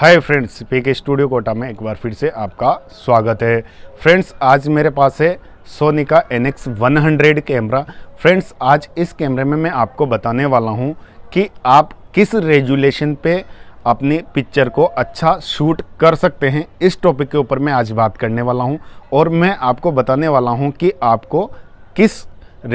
हाय friends PK studio Kota में एक बार फिर से आपका स्वागत है फ्रेंड्स आज मेरे पास है सोनी का एन एक्स कैमरा फ्रेंड्स आज इस कैमरे में मैं आपको बताने वाला हूं कि आप किस रेजुलेशन पे अपनी पिक्चर को अच्छा शूट कर सकते हैं इस टॉपिक के ऊपर मैं आज बात करने वाला हूं और मैं आपको बताने वाला हूँ कि आपको किस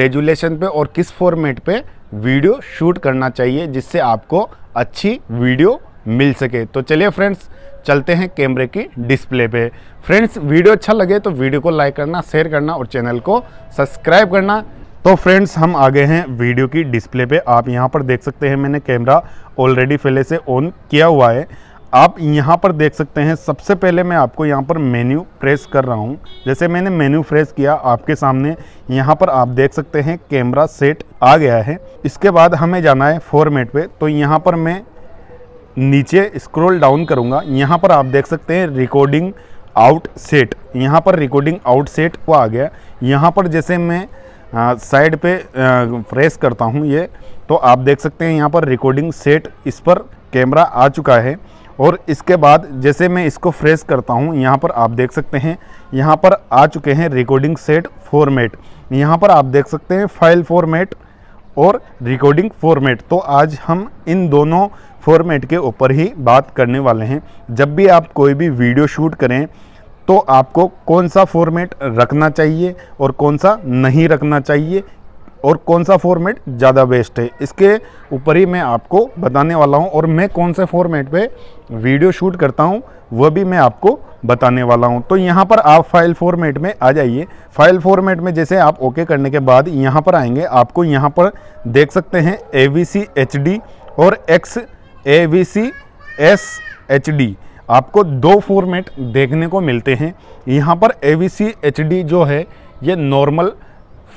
रेजुलेशन पे और किस फॉर्मेट पर वीडियो शूट करना चाहिए जिससे आपको अच्छी वीडियो मिल सके तो चलिए फ्रेंड्स चलते हैं कैमरे की डिस्प्ले पे फ्रेंड्स वीडियो अच्छा लगे तो वीडियो को लाइक करना शेयर करना और चैनल को सब्सक्राइब करना तो फ्रेंड्स हम आ गए हैं वीडियो की डिस्प्ले पे आप यहाँ पर देख सकते हैं मैंने कैमरा ऑलरेडी पहले से ऑन किया हुआ है आप यहाँ पर देख सकते हैं सबसे पहले मैं आपको यहाँ पर मेन्यू प्रेस कर रहा हूँ जैसे मैंने मेन्यू प्रेस किया आपके सामने यहाँ पर आप देख सकते हैं कैमरा सेट आ गया है इसके बाद हमें जाना है फॉर्मेट पे तो यहाँ पर मैं नीचे स्क्रॉल डाउन करूँगा यहाँ पर आप देख सकते हैं रिकॉर्डिंग आउट सेट यहाँ पर रिकॉर्डिंग आउट सेट वो आ गया यहाँ पर जैसे मैं साइड पे फ्रेश करता हूँ ये तो आप देख सकते हैं यहाँ पर रिकॉर्डिंग सेट इस पर कैमरा आ चुका है और इसके बाद जैसे मैं इसको फ्रेश करता हूँ यहाँ पर आप देख सकते हैं यहाँ पर आ चुके हैं रिकॉर्डिंग सेट फॉर्मेट यहाँ पर आप देख सकते हैं फाइल फॉर्मेट और रिकॉर्डिंग फॉर्मेट तो आज हम इन दोनों फॉर्मेट के ऊपर ही बात करने वाले हैं जब भी आप कोई भी वीडियो शूट करें तो आपको कौन सा फॉर्मेट रखना चाहिए और कौन सा नहीं रखना चाहिए और कौन सा फॉर्मेट ज़्यादा बेस्ट है इसके ऊपर ही मैं आपको बताने वाला हूँ और मैं कौन से फॉर्मेट पे वीडियो शूट करता हूँ वह भी मैं आपको बताने वाला हूँ तो यहाँ पर आप फाइल फॉर्मेट में आ जाइए फाइल फॉर्मेट में जैसे आप ओके करने के बाद यहाँ पर आएंगे आपको यहाँ पर देख सकते हैं A V C H D और X A V C S H D आपको दो फॉर्मेट देखने को मिलते हैं यहाँ पर A V C H D जो है ये नॉर्मल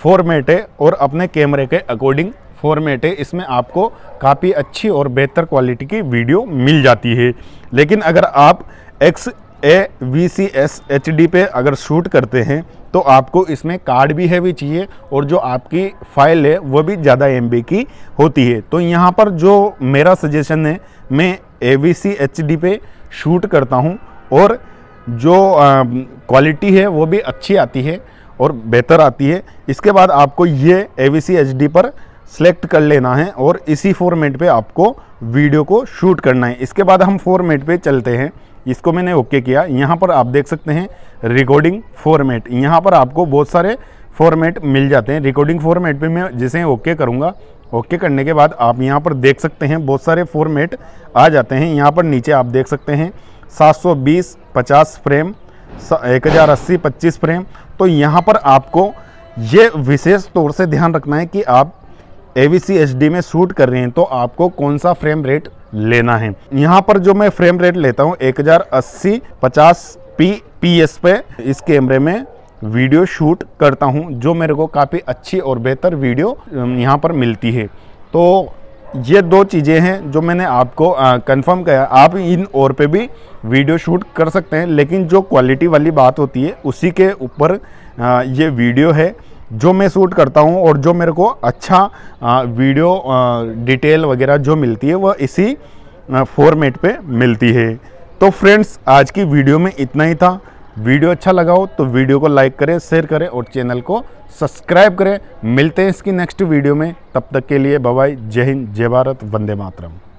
फॉर्मेट है और अपने कैमरे के अकॉर्डिंग फॉर्मेट है इसमें आपको काफ़ी अच्छी और बेहतर क्वालिटी की वीडियो मिल जाती है लेकिन अगर आप X A V C S H D पे अगर शूट करते हैं तो आपको इसमें कार्ड भी हैवी चाहिए और जो आपकी फ़ाइल है वह भी ज़्यादा एम की होती है तो यहाँ पर जो मेरा सजेशन है मैं A V C H D पे शूट करता हूँ और जो क्वालिटी है वो भी अच्छी आती है और बेहतर आती है इसके बाद आपको ये ए वी पर सेलेक्ट कर लेना है और इसी फॉर्मेट पे आपको वीडियो को शूट करना है इसके बाद हम फॉर्मेट पे चलते हैं इसको मैंने ओके किया यहाँ पर आप देख सकते हैं रिकॉर्डिंग फॉर्मेट यहाँ पर आपको बहुत सारे फॉर्मेट मिल जाते हैं रिकॉर्डिंग फॉर्मेट पे मैं जिसे ओके करूँगा ओके करने के बाद आप यहाँ पर देख सकते हैं बहुत सारे फॉर्मेट आ जाते हैं यहाँ पर नीचे आप देख सकते हैं सात सौ फ्रेम एक हज़ार अस्सी पच्चीस फ्रेम तो यहाँ पर आपको ये विशेष तौर से ध्यान रखना है कि आप ए वी में शूट कर रहे हैं तो आपको कौन सा फ्रेम रेट लेना है यहाँ पर जो मैं फ्रेम रेट लेता हूँ एक हज़ार अस्सी पचास पी पी एस पे इस कैमरे में वीडियो शूट करता हूँ जो मेरे को काफ़ी अच्छी और बेहतर वीडियो यहाँ पर मिलती है तो ये दो चीज़ें हैं जो मैंने आपको कंफर्म किया आप इन और पे भी वीडियो शूट कर सकते हैं लेकिन जो क्वालिटी वाली बात होती है उसी के ऊपर ये वीडियो है जो मैं शूट करता हूँ और जो मेरे को अच्छा आ, वीडियो आ, डिटेल वगैरह जो मिलती है वह इसी फॉर्मेट पे मिलती है तो फ्रेंड्स आज की वीडियो में इतना ही था वीडियो अच्छा लगा हो तो वीडियो को लाइक करें शेयर करें और चैनल को सब्सक्राइब करें मिलते हैं इसकी नेक्स्ट वीडियो में तब तक के लिए बाय जय हिंद जय भारत वंदे मातरम